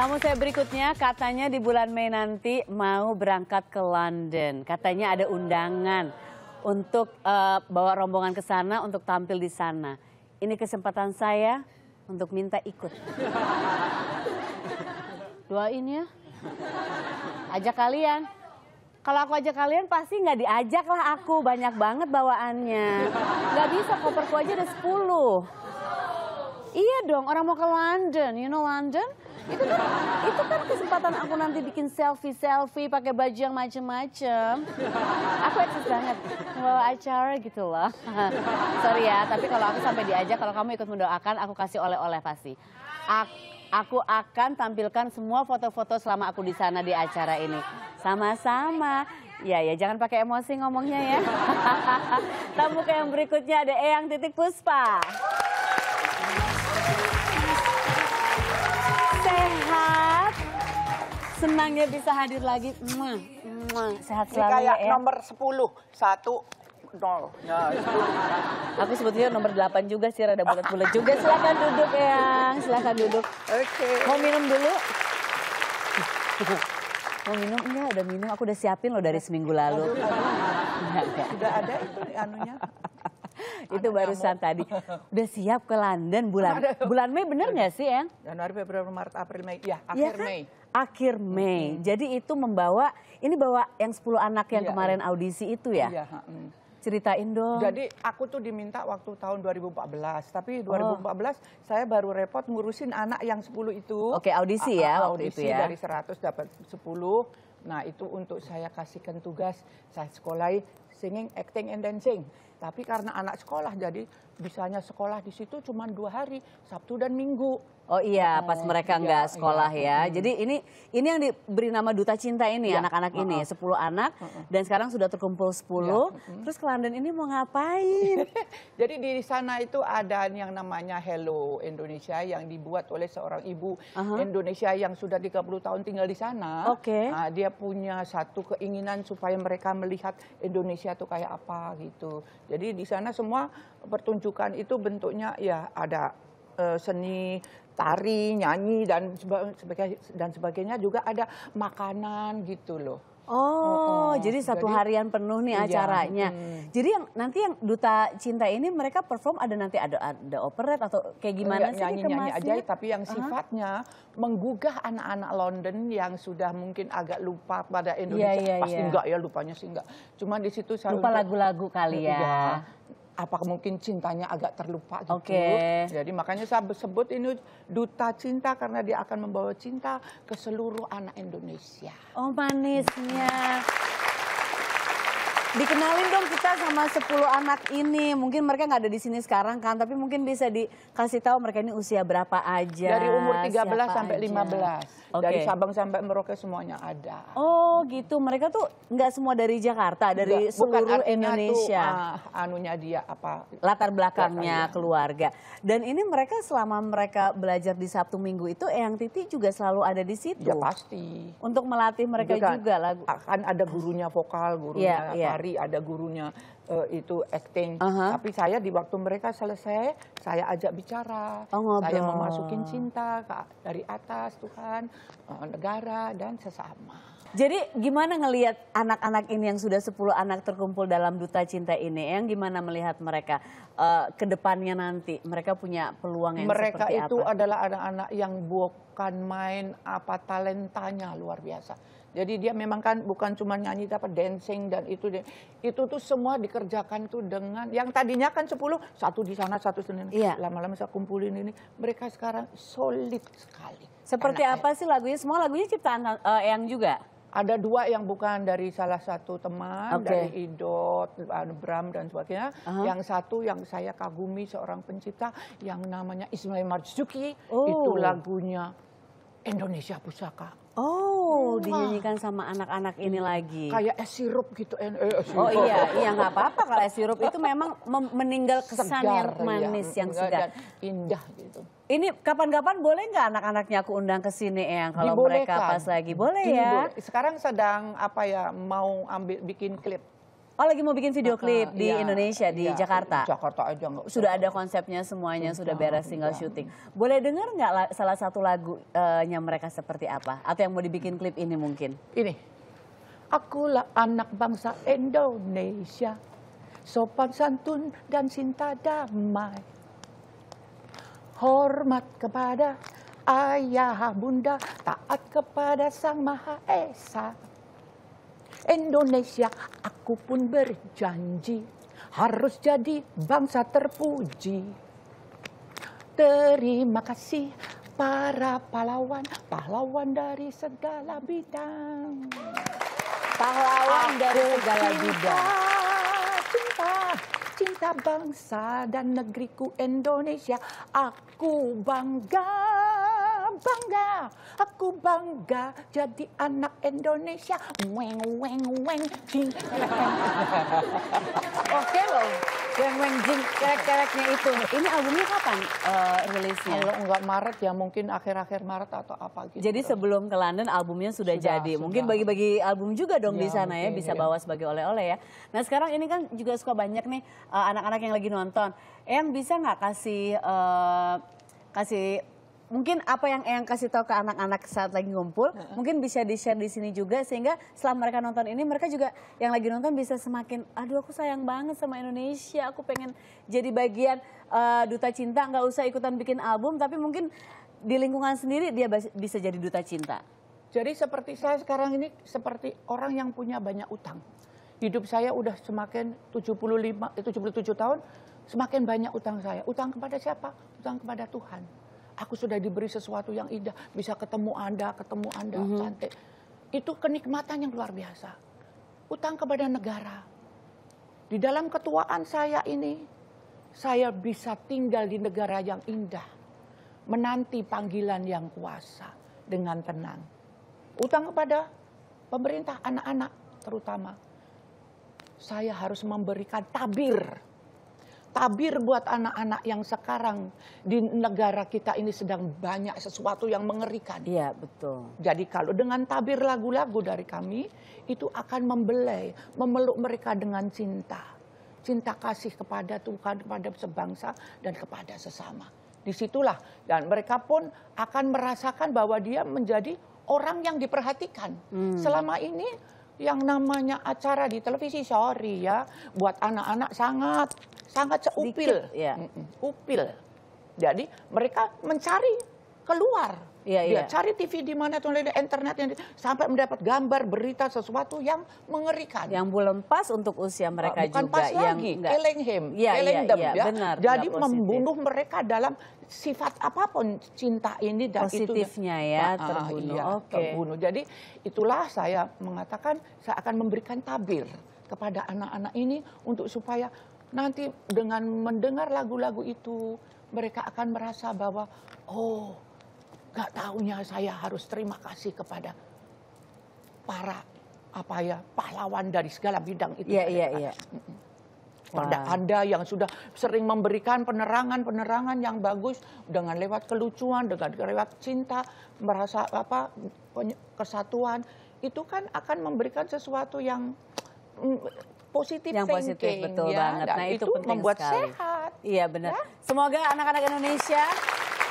Tamu saya berikutnya katanya di bulan Mei nanti mau berangkat ke London. Katanya ada undangan untuk uh, bawa rombongan ke sana untuk tampil di sana. Ini kesempatan saya untuk minta ikut. Doain ya. Ajak kalian. Kalau aku ajak kalian pasti nggak diajak lah aku. Banyak banget bawaannya. Nggak bisa, koperku aja ada 10. Iya dong, orang mau ke London, you know London? Itu kan, itu kan kesempatan aku nanti bikin selfie-selfie pakai baju yang macem-macem. Aku eksis banget membawa acara gitu loh. Sorry ya, tapi kalau aku sampai diajak, kalau kamu ikut mendoakan, aku kasih oleh-oleh pasti. Aku, aku akan tampilkan semua foto-foto selama aku di sana di acara ini. Sama-sama. Ya ya jangan pakai emosi ngomongnya ya. Tamu ke yang berikutnya ada Eyang Titik Puspa. Senang ya bisa hadir lagi. Mua, Sehat selalu Ini kayak ya. nomor 10. Satu, nol. Ya, Aku sebetulnya nomor 8 juga sih, rada bulat-bulat juga. Silahkan duduk ya, silahkan duduk. Oke. Mau minum dulu? Mau minum? Enggak, udah minum. Aku udah siapin loh dari seminggu lalu. Aduh, Enggak, ada itu anunya itu barusan tadi. Udah siap ke London bulan bulan Mei bener nggak sih, yang? Januari, Februari, Maret, April, Mei. Ya, iya akhir ya kan? Mei. Akhir Mei. Hmm. Jadi itu membawa ini bawa yang 10 anak yang ya, kemarin ya. audisi itu ya. Iya, mm. Ceritain dong. Jadi aku tuh diminta waktu tahun 2014, tapi 2014 oh. saya baru repot ngurusin anak yang 10 itu. Oke, audisi ya ah, ah, waktu -audisi itu ya. Audisi dari 100 dapat 10. Nah, itu untuk saya kasihkan tugas, saya sekolahi singing, acting, and dancing tapi karena anak sekolah jadi bisanya sekolah di situ cuma dua hari sabtu dan minggu Oh iya, iya, pas mereka iya, nggak iya. sekolah iya. ya. Jadi ini ini yang diberi nama duta cinta ini anak-anak iya. ini, uh -uh. 10 anak uh -uh. dan sekarang sudah terkumpul 10. Iya. Uh -huh. Terus ke London ini mau ngapain? Jadi di sana itu ada yang namanya Hello Indonesia yang dibuat oleh seorang ibu uh -huh. Indonesia yang sudah 30 tahun tinggal di sana. Oke. Okay. Nah, dia punya satu keinginan supaya mereka melihat Indonesia tuh kayak apa gitu. Jadi di sana semua pertunjukan itu bentuknya ya ada Eh, seni tari, nyanyi dan sebagainya dan sebagainya juga ada makanan gitu loh. Oh, oh, jadi satu jadi, harian penuh nih iya, acaranya. Hmm. Jadi yang nanti yang duta cinta ini mereka perform ada nanti ada ada operet atau kayak gimana sih nyanyi, nyanyi aja tapi yang uh -huh. sifatnya menggugah anak-anak London yang sudah mungkin agak lupa pada iya, Indonesia. Yeah, yeah, Pasti yeah. enggak ya lupanya sih enggak. Cuma di situ lupa lagu-lagu kali iya. ya. ya apa mungkin cintanya agak terlupa gitu. Okay. Jadi makanya saya sebut ini duta cinta karena dia akan membawa cinta ke seluruh anak Indonesia. Oh manisnya. Dikenalin dong kita sama 10 anak ini. Mungkin mereka nggak ada di sini sekarang kan, tapi mungkin bisa dikasih tahu mereka ini usia berapa aja. Dari umur 13 sampai aja. 15. Okay. Dari Sabang sampai Merauke semuanya ada. Oh gitu, mereka tuh nggak semua dari Jakarta, dari Bukan, seluruh Indonesia. Tuh, ah, uh, anunya dia apa? Latar belakangnya Latar iya. keluarga. Dan ini mereka selama mereka belajar di Sabtu Minggu itu Eyang Titi juga selalu ada di situ. Ya pasti. Untuk melatih mereka juga, juga lagu. Akan ada gurunya vokal, gurunya yeah, iya. tari, yeah. ada gurunya uh, itu acting. Uh -huh. Tapi saya di waktu mereka selesai, saya ajak bicara. Oh, saya memasukin cinta dari atas Tuhan, eh, negara dan sesama. Jadi gimana ngelihat anak-anak ini yang sudah 10 anak terkumpul dalam Duta Cinta ini, yang gimana melihat mereka uh, ke depannya nanti? Mereka punya peluang yang mereka seperti apa? Mereka itu adalah anak-anak yang bukan main apa talentanya luar biasa. Jadi dia memang kan bukan cuma nyanyi tapi dancing dan itu itu tuh semua dikerjakan tuh dengan yang tadinya kan 10 satu di sana satu di sini iya. lama-lama saya kumpulin ini mereka sekarang solid sekali. Seperti anak apa sih lagunya? Semua lagunya ciptaan uh, eh, yang juga? ada dua yang bukan dari salah satu teman okay. dari Idot, anu Bram dan sebagainya. Uh -huh. Yang satu yang saya kagumi seorang pencipta yang namanya Ismail Marzuki oh. itu lagunya Indonesia Pusaka. Oh. Betul, dinyanyikan sama anak-anak ini hmm. lagi. Kayak es sirup gitu. Eh, eh, oh iya, iya nggak apa-apa kalau es sirup itu memang meninggal kesan segar, iya. yang manis, ya. yang segar. Indah gitu. Ini kapan-kapan boleh nggak anak-anaknya aku undang ke sini ya kalau Dibolehkan. mereka pas lagi boleh ya. Sekarang sedang apa ya mau ambil bikin klip Oh lagi mau bikin video klip di ya, Indonesia di ya, Jakarta. Jakarta aja enggak. Sudah ada konsepnya semuanya sudah, sudah beres single ya. shooting. Boleh dengar nggak salah satu lagunya eh, mereka seperti apa atau yang mau dibikin klip ini mungkin? Ini. Akulah anak bangsa Indonesia. Sopan santun dan cinta damai. Hormat kepada ayah bunda, taat kepada Sang Maha Esa. Indonesia, aku pun berjanji harus jadi bangsa terpuji. Terima kasih para pahlawan, pahlawan dari segala bidang. Pahlawan aku dari segala cinta, bidang. Cinta, cinta bangsa dan negeriku Indonesia, aku bangga bangga, aku bangga jadi anak Indonesia. Weng, weng, weng, jing, Oke loh, weng, weng, jing, kerek-kereknya itu. Ini albumnya kapan uh, rilisnya? Kalau enggak Maret ya mungkin akhir-akhir Maret atau apa gitu. Jadi sebelum ke London albumnya sudah, sudah jadi. Mungkin bagi-bagi album juga dong ya, di sana okay, ya, bisa ya. bawa sebagai oleh-oleh ya. Nah sekarang ini kan juga suka banyak nih eh, anak-anak uh, yang lagi nonton. Yang bisa nggak kasih... Uh, kasih mungkin apa yang Eyang kasih tahu ke anak-anak saat lagi ngumpul, uh mungkin bisa di-share di sini juga sehingga setelah mereka nonton ini mereka juga yang lagi nonton bisa semakin aduh aku sayang banget sama Indonesia, aku pengen jadi bagian uh, duta cinta, nggak usah ikutan bikin album tapi mungkin di lingkungan sendiri dia bisa jadi duta cinta. Jadi seperti saya sekarang ini seperti orang yang punya banyak utang. Hidup saya udah semakin 75 77 eh, tahun semakin banyak utang saya. Utang kepada siapa? Utang kepada Tuhan aku sudah diberi sesuatu yang indah, bisa ketemu Anda, ketemu Anda, mm -hmm. cantik. Itu kenikmatan yang luar biasa. Utang kepada negara. Di dalam ketuaan saya ini, saya bisa tinggal di negara yang indah, menanti panggilan yang kuasa dengan tenang. Utang kepada pemerintah, anak-anak terutama. Saya harus memberikan tabir tabir buat anak-anak yang sekarang di negara kita ini sedang banyak sesuatu yang mengerikan. Iya, betul. Jadi kalau dengan tabir lagu-lagu dari kami itu akan membelai, memeluk mereka dengan cinta. Cinta kasih kepada Tuhan, kepada sebangsa dan kepada sesama. Disitulah dan mereka pun akan merasakan bahwa dia menjadi orang yang diperhatikan. Hmm. Selama ini yang namanya acara di televisi sorry ya buat anak-anak sangat sangat seupil Dikit, ya. upil jadi mereka mencari keluar Iya, dia iya. cari TV di mana tuh internet yang sampai mendapat gambar berita sesuatu yang mengerikan. Yang belum pas untuk usia mereka Bukan juga pas yang lagi, enggak, killing him, iya, iya, killing them ya. Benar, Jadi membunuh mereka dalam sifat apapun cinta ini dan positifnya itu, ya, ya ah, terbunuh. Iya, okay. terbunuh. Jadi itulah saya mengatakan saya akan memberikan tabir kepada anak-anak ini untuk supaya nanti dengan mendengar lagu-lagu itu mereka akan merasa bahwa oh Gak tahunya saya harus terima kasih kepada para apa ya pahlawan dari segala bidang itu. Iya iya iya. Pada wow. Anda yang sudah sering memberikan penerangan-penerangan yang bagus dengan lewat kelucuan, dengan lewat cinta, merasa apa kesatuan, itu kan akan memberikan sesuatu yang mm, positif yang thinking, positif betul ya, banget. Nah, itu, itu membuat sekali. sehat. Iya benar. Ya? Semoga anak-anak Indonesia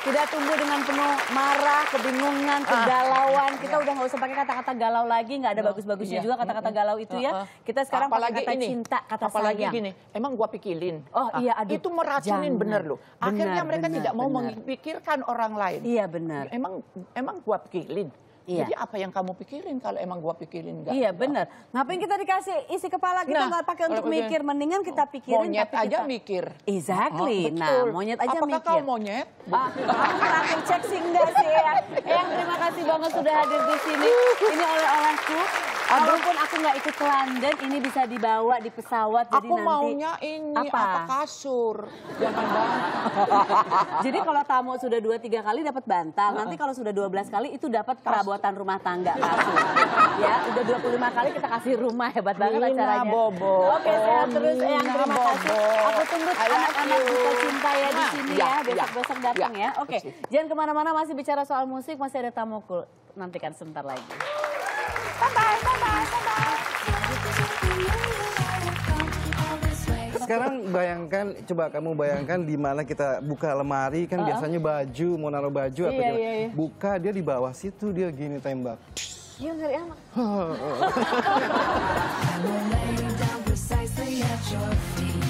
tidak tumbuh dengan penuh marah, kebingungan, ah. kegalauan. Kita iya. udah nggak usah pakai kata-kata galau lagi, nggak ada bagus-bagusnya iya. juga kata-kata galau itu ya. Ah, ah. Kita sekarang apalagi pakai kata ini, cinta, kata apalagi sayang. gini, emang gua pikirin. Oh iya, aduh. Itu meracunin jangan. bener loh. Akhirnya bener, mereka bener, tidak mau memikirkan orang lain. Iya benar. Emang emang gua pikirin. Iya. Jadi apa yang kamu pikirin kalau emang gua pikirin enggak? Iya, benar. Ngapain hmm. kita dikasih isi kepala kita nah, nggak nah, pakai untuk mikir, mendingan kita pikirin monyet tapi aja mikir. Exactly. Oh, nah, monyet aja Apakah mikir. Apakah kau monyet? Ah, aku cek sih enggak sih ya. Yang terima kasih banget sudah hadir di sini. Ini oleh-olehku. Walaupun aku nggak ikut ke London, ini bisa dibawa di pesawat. Jadi aku nanti, maunya ini apa, apa kasur, jangan bantal. jadi kalau tamu sudah dua tiga kali dapat bantal, nanti kalau sudah 12 kali itu dapat perabot perabotan rumah tangga kasih. ya, udah 25 kali kita kasih rumah hebat banget Nina acaranya. Bobo. Oke, sehat terus Nina eh, yang terima Bobo. kasih. Aku tunggu anak-anak kita cinta ya di nah, sini iya, ya, iya. besok-besok ya. datang ya. ya. Oke, okay. jangan kemana-mana masih bicara soal musik, masih ada tamu kul. Nantikan sebentar lagi. Bye-bye, bye-bye. sekarang bayangkan, coba kamu bayangkan di mana kita buka lemari kan uh biasanya baju, mau naruh baju iya, apa Iya, iya. Buka dia di bawah situ dia gini tembak. Iya nggak anak.